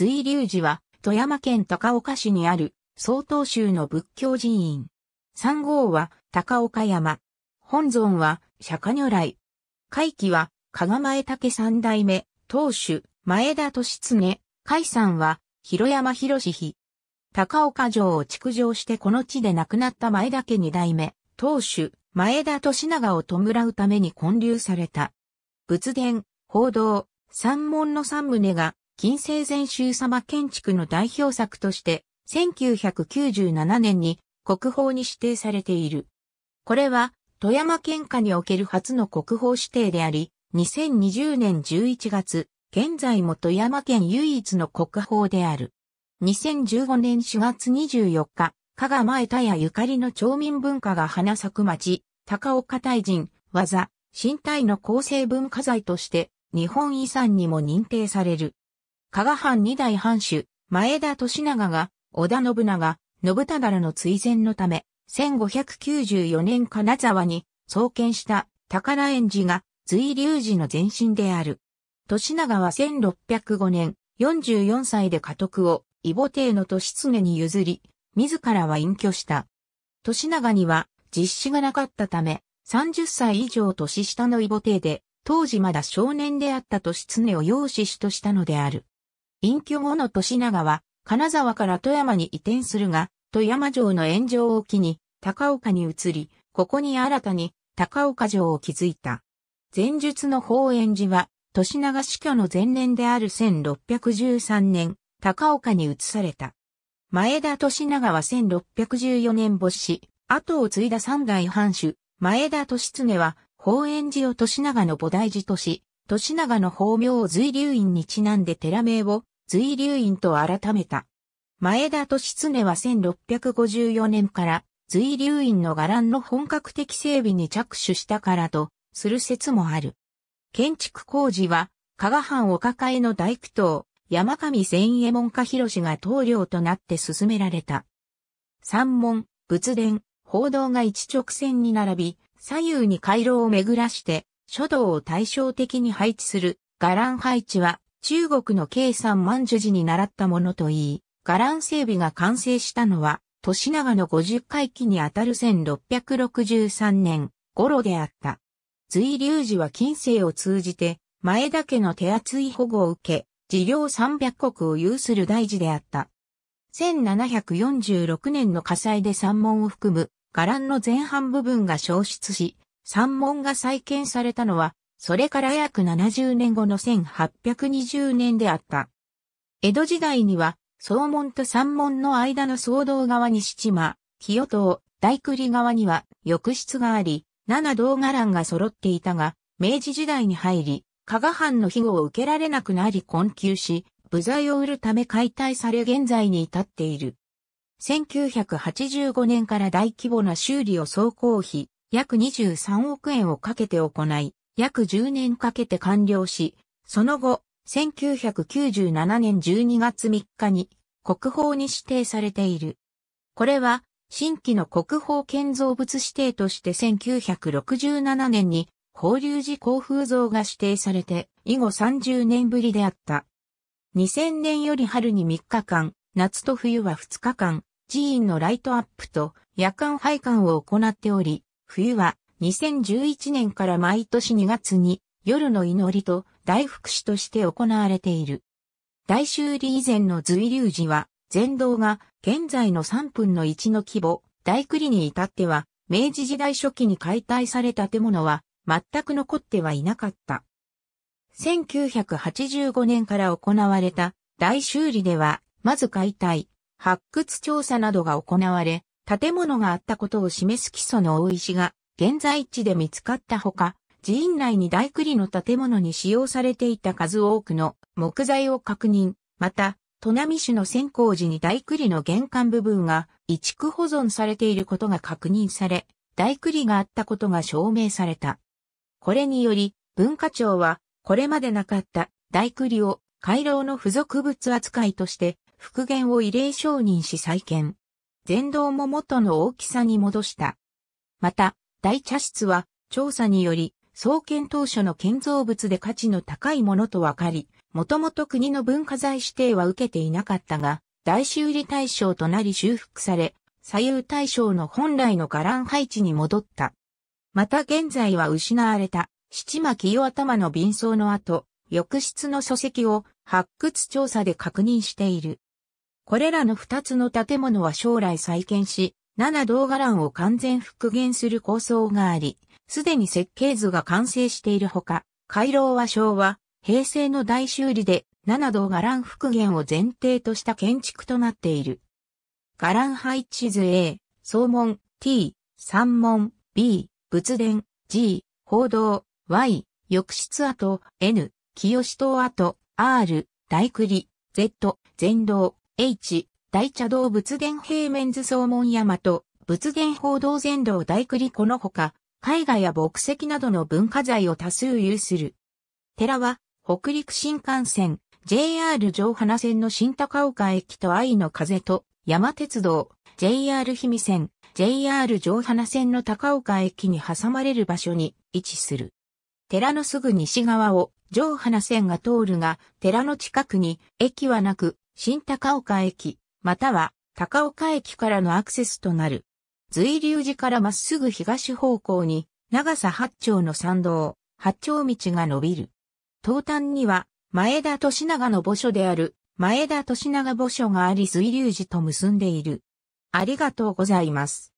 随流寺は、富山県高岡市にある、曹洞宗の仏教寺院。三号は、高岡山。本尊は、釈迦如来。会期は、加賀前竹三代目、当主、前田利常。海山は、広山博比。高岡城を築城してこの地で亡くなった前田家二代目、当主、前田利長を弔うために建立された。仏殿、報道、三門の三棟が近世禅宗様建築の代表作として、1997年に国宝に指定されている。これは、富山県下における初の国宝指定であり、2020年11月、現在も富山県唯一の国宝である。2015年4月24日、加賀前田屋ゆかりの町民文化が花咲く町、高岡大臣、技、身体の構成文化財として、日本遺産にも認定される。加賀藩二代藩主、前田利長が、織田信長、信忠らの追善のため、1594年金沢に創建した宝園寺が随流寺の前身である。利長は1605年、44歳で家督を、異母帝の利常に譲り、自らは隠居した。利長には実施がなかったため、30歳以上年下の異母帝で、当時まだ少年であった利常を養子しとしたのである。隠居後の利長は、金沢から富山に移転するが、富山城の炎上を機に、高岡に移り、ここに新たに高岡城を築いた。前述の法円寺は、利長死去の前年である1613年、高岡に移された。前田利長は1614年没し、後を継いだ三代藩主、前田利常は、法円寺を利長の菩提寺とし、年長の法名を随流院にちなんで寺名を随流院と改めた。前田利常は1654年から随流院の伽藍の本格的整備に着手したからとする説もある。建築工事は加賀藩お抱えの大工頭、山上千右衛門家広氏が棟梁となって進められた。山門、仏殿、報道が一直線に並び、左右に回廊を巡らして、書道を対照的に配置する、伽藍配置は、中国の計算万寿寺に習ったものといい、伽藍整備が完成したのは、年長の50回期にあたる1663年頃であった。随流寺は近世を通じて、前田家の手厚い保護を受け、事業300国を有する大事であった。1746年の火災で山門を含む、伽藍の前半部分が消失し、山門が再建されたのは、それから約70年後の1820年であった。江戸時代には、総門と山門の間の総道側に七間、清島、大栗側には浴室があり、七道伽藍が揃っていたが、明治時代に入り、加賀藩の庇護を受けられなくなり困窮し、部材を売るため解体され現在に至っている。1985年から大規模な修理を総工費約23億円をかけて行い、約10年かけて完了し、その後、1997年12月3日に国宝に指定されている。これは、新規の国宝建造物指定として1967年に法隆寺興風像が指定されて、以後30年ぶりであった。2000年より春に3日間、夏と冬は2日間、寺院のライトアップと夜間配管を行っており、冬は2011年から毎年2月に夜の祈りと大福祉として行われている。大修理以前の随流寺は、全道が現在の3分の1の規模、大栗に至っては、明治時代初期に解体された建物は全く残ってはいなかった。1985年から行われた大修理では、まず解体、発掘調査などが行われ、建物があったことを示す基礎の大石が現在地で見つかったほか、寺院内に大栗の建物に使用されていた数多くの木材を確認、また、砺波市の仙光寺に大栗の玄関部分が移築保存されていることが確認され、大栗があったことが証明された。これにより、文化庁は、これまでなかった大栗を回廊の付属物扱いとして、復元を異例承認し再建。全道も元の大きさに戻した。また、大茶室は、調査により、創建当初の建造物で価値の高いものと分かり、もともと国の文化財指定は受けていなかったが、大修理対象となり修復され、左右対象の本来の伽藍配置に戻った。また現在は失われた、七巻清頭の瓶装の後、浴室の礎石を発掘調査で確認している。これらの二つの建物は将来再建し、七動画欄を完全復元する構想があり、すでに設計図が完成しているほか、回廊は昭和、平成の大修理で七道伽藍復元を前提とした建築となっている。伽藍配置図 A、総門 T、三門 B、仏殿 G、報道 Y、浴室跡 N、清志島跡 R、大栗 Z、全道 H、大茶道仏殿平面図総門山と、仏殿報道全道大栗このほか、絵画や牧石などの文化財を多数有する。寺は、北陸新幹線、JR 上花線の新高岡駅と愛の風と、山鉄道、JR 氷見線、JR 上花線の高岡駅に挟まれる場所に位置する。寺のすぐ西側を上花線が通るが、寺の近くに駅はなく、新高岡駅、または高岡駅からのアクセスとなる。随流寺からまっすぐ東方向に、長さ八丁の参道、八丁道が伸びる。東端には、前田利長の墓所である、前田利長墓所があり随流寺と結んでいる。ありがとうございます。